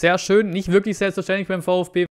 sehr schön, nicht wirklich selbstverständlich beim VfB.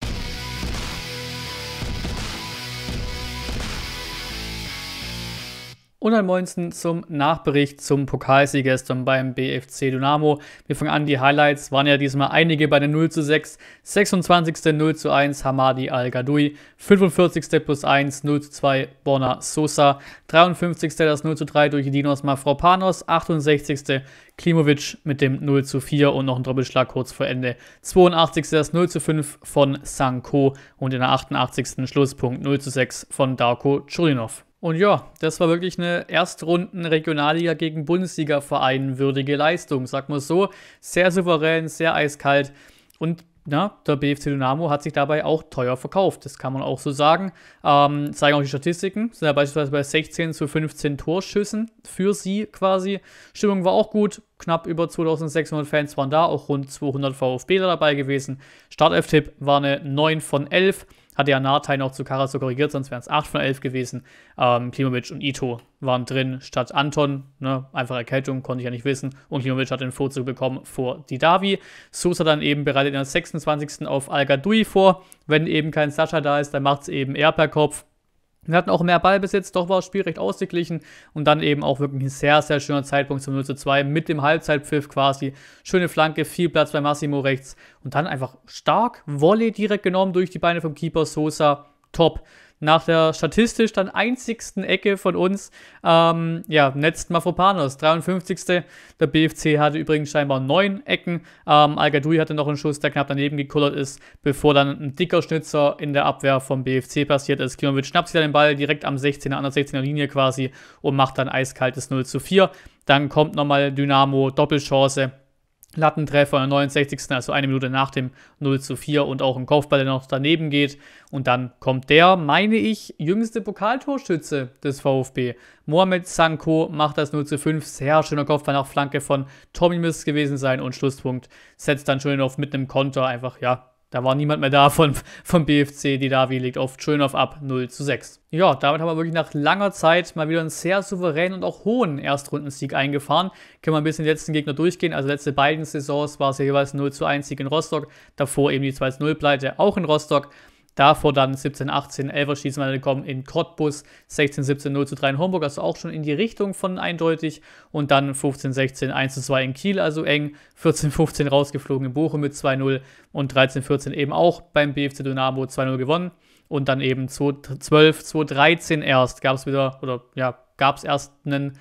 und dann ansonsten zum Nachbericht zum Pokalsieg gestern beim BFC Dynamo. Wir fangen an, die Highlights waren ja diesmal einige bei den 0 zu 6, 26. 0 zu 1 Hamadi Al-Gadoui, 45. plus 1 0 zu 2 Borna Sosa, 53. das 0 zu 3 durch Dinos Mafropanos, 68. Klimovic mit dem 0 zu 4 und noch ein Doppelschlag kurz vor Ende. 82. das 0 zu 5 von Sanko und in der 88. Schlusspunkt 0 zu 6 von Darko Churinov. Und ja, das war wirklich eine Erstrunden-Regionalliga gegen Bundesliga-Verein würdige Leistung, sag mal so. Sehr souverän, sehr eiskalt und na, der BFC Dynamo hat sich dabei auch teuer verkauft. Das kann man auch so sagen. Ähm, zeigen auch die Statistiken. Sind ja beispielsweise bei 16 zu 15 Torschüssen für sie quasi. Stimmung war auch gut. Knapp über 2600 Fans waren da. Auch rund 200 VfBler dabei gewesen. Startelf-Tipp war eine 9 von 11. Hatte ja Nartai noch zu Karasu korrigiert, sonst wären es 8 von 11 gewesen. Ähm, Klimovic und Ito waren drin statt Anton. Ne? Einfach Erkältung, konnte ich ja nicht wissen. Und Klimovic hat den Vorzug bekommen vor Didavi. Sosa dann eben bereitet in der 26. auf al vor. Wenn eben kein Sascha da ist, dann macht es eben er per Kopf. Wir hatten auch mehr Ballbesitz, doch war das Spiel recht ausgeglichen und dann eben auch wirklich ein sehr, sehr schöner Zeitpunkt zum 0 zu 2 mit dem Halbzeitpfiff quasi. Schöne Flanke, viel Platz bei Massimo rechts und dann einfach stark Volley direkt genommen durch die Beine vom Keeper Sosa. Top nach der statistisch dann einzigsten Ecke von uns, ähm, ja, netzt Mafropanos, 53. Der BFC hatte übrigens scheinbar neun Ecken. Ähm, al hatte noch einen Schuss, der knapp daneben gekullert ist, bevor dann ein dicker Schnitzer in der Abwehr vom BFC passiert ist. Klimovic schnappt sich dann den Ball direkt am 16er, an der 16er Linie quasi und macht dann eiskaltes 0 zu 4. Dann kommt nochmal Dynamo, Doppelchance Lattentreffer in der 69. also eine Minute nach dem 0 zu 4 und auch ein Kopfball, der noch daneben geht. Und dann kommt der, meine ich, jüngste Pokaltorschütze des VfB. Mohamed Sanko macht das 0 zu 5. Sehr schöner Kopfball nach Flanke von Tommy müsste es gewesen sein. Und Schlusspunkt setzt dann schön auf mit einem Konter. Einfach, ja, da war niemand mehr da von, vom BFC. Die Davi legt auf schön auf ab 0 zu 6. Ja, damit haben wir wirklich nach langer Zeit mal wieder einen sehr souveränen und auch hohen Erstrundensieg eingefahren. Können wir ein bisschen die letzten Gegner durchgehen. Also letzte beiden Saisons war es ja jeweils 0 zu 1 Sieg in Rostock. Davor eben die 2-0 Pleite auch in Rostock. Davor dann 17, 18, 11er Schießmann gekommen in Cottbus, 16, 17, 0 zu 3 in Homburg, also auch schon in die Richtung von eindeutig. Und dann 15, 16, 1 zu 2 in Kiel, also eng. 14, 15 rausgeflogen in Bochum mit 2-0 und 13, 14 eben auch beim BFC Dynamo 2-0 gewonnen. Und dann eben 2, 12, 2, 13 erst gab es wieder, oder ja, gab es erst einen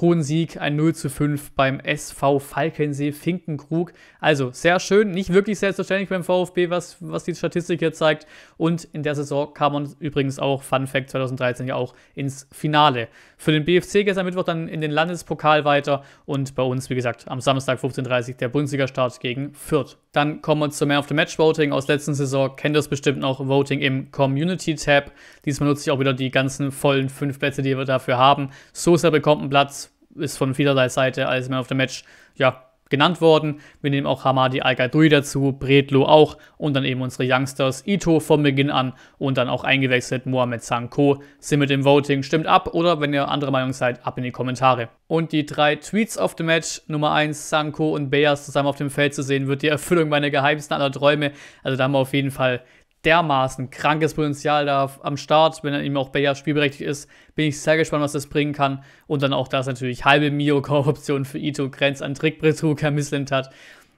hohen Sieg, ein 0 zu 5 beim SV Falkensee Finkenkrug. Also sehr schön, nicht wirklich selbstverständlich beim VfB, was, was die Statistik hier zeigt. Und in der Saison kam man übrigens auch, Fun Fact 2013, ja auch ins Finale. Für den BFC gestern Mittwoch dann in den Landespokal weiter und bei uns, wie gesagt, am Samstag 15.30 Uhr der Bundesliga-Start gegen Fürth. Dann kommen wir zum Man of the Match Voting aus letzten Saison. Kennt ihr es bestimmt noch? Voting im Community Tab. Diesmal nutze ich auch wieder die ganzen vollen fünf Plätze, die wir dafür haben. Sosa bekommt einen Platz, ist von vielerlei Seite als Man of the Match, ja, genannt worden. Wir nehmen auch Hamadi Al-Gadoui dazu, Bredlo auch und dann eben unsere Youngsters Ito vom Beginn an und dann auch eingewechselt Mohamed Sanko. Sind mit dem Voting, stimmt ab oder wenn ihr andere Meinung seid, ab in die Kommentare. Und die drei Tweets auf dem Match, Nummer 1, Sanko und Bayas zusammen auf dem Feld zu sehen, wird die Erfüllung meiner geheimsten aller Träume. Also da haben wir auf jeden Fall dermaßen krankes Potenzial da am Start. Wenn er eben auch bei Bayer spielberechtigt ist, bin ich sehr gespannt, was das bringen kann. Und dann auch das natürlich halbe mio korruption für Ito Grenz an Trickbetrug ermisslingt hat.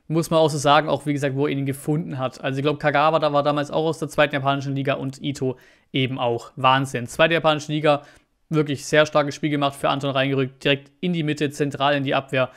Muss man auch so sagen, auch wie gesagt, wo er ihn gefunden hat. Also ich glaube, Kagawa da war damals auch aus der zweiten japanischen Liga und Ito eben auch. Wahnsinn. Zweite japanische Liga, wirklich sehr starkes Spiel gemacht für Anton reingerückt, direkt in die Mitte, zentral in die Abwehr.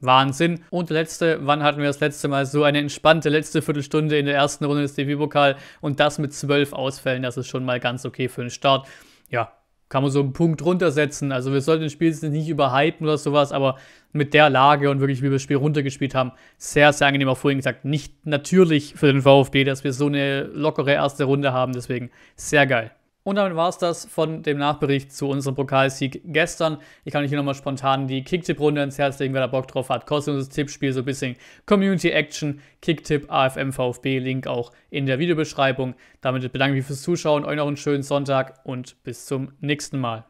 Wahnsinn. Und letzte, wann hatten wir das letzte Mal so eine entspannte letzte Viertelstunde in der ersten Runde des DFB-Pokal und das mit zwölf Ausfällen, das ist schon mal ganz okay für den Start. Ja, kann man so einen Punkt runtersetzen. Also wir sollten das Spiel jetzt nicht überhypen oder sowas, aber mit der Lage und wirklich, wie wir das Spiel runtergespielt haben, sehr, sehr angenehm auch vorhin gesagt. Nicht natürlich für den VfB, dass wir so eine lockere erste Runde haben, deswegen sehr geil. Und damit war es das von dem Nachbericht zu unserem Pokalsieg gestern. Ich kann euch hier nochmal spontan die kicktip runde ins Herz legen, wer da Bock drauf hat. Kostenloses Tippspiel, so ein bisschen Community-Action, Kicktip AFM, VfB, Link auch in der Videobeschreibung. Damit bedanke ich mich fürs Zuschauen, euch noch einen schönen Sonntag und bis zum nächsten Mal.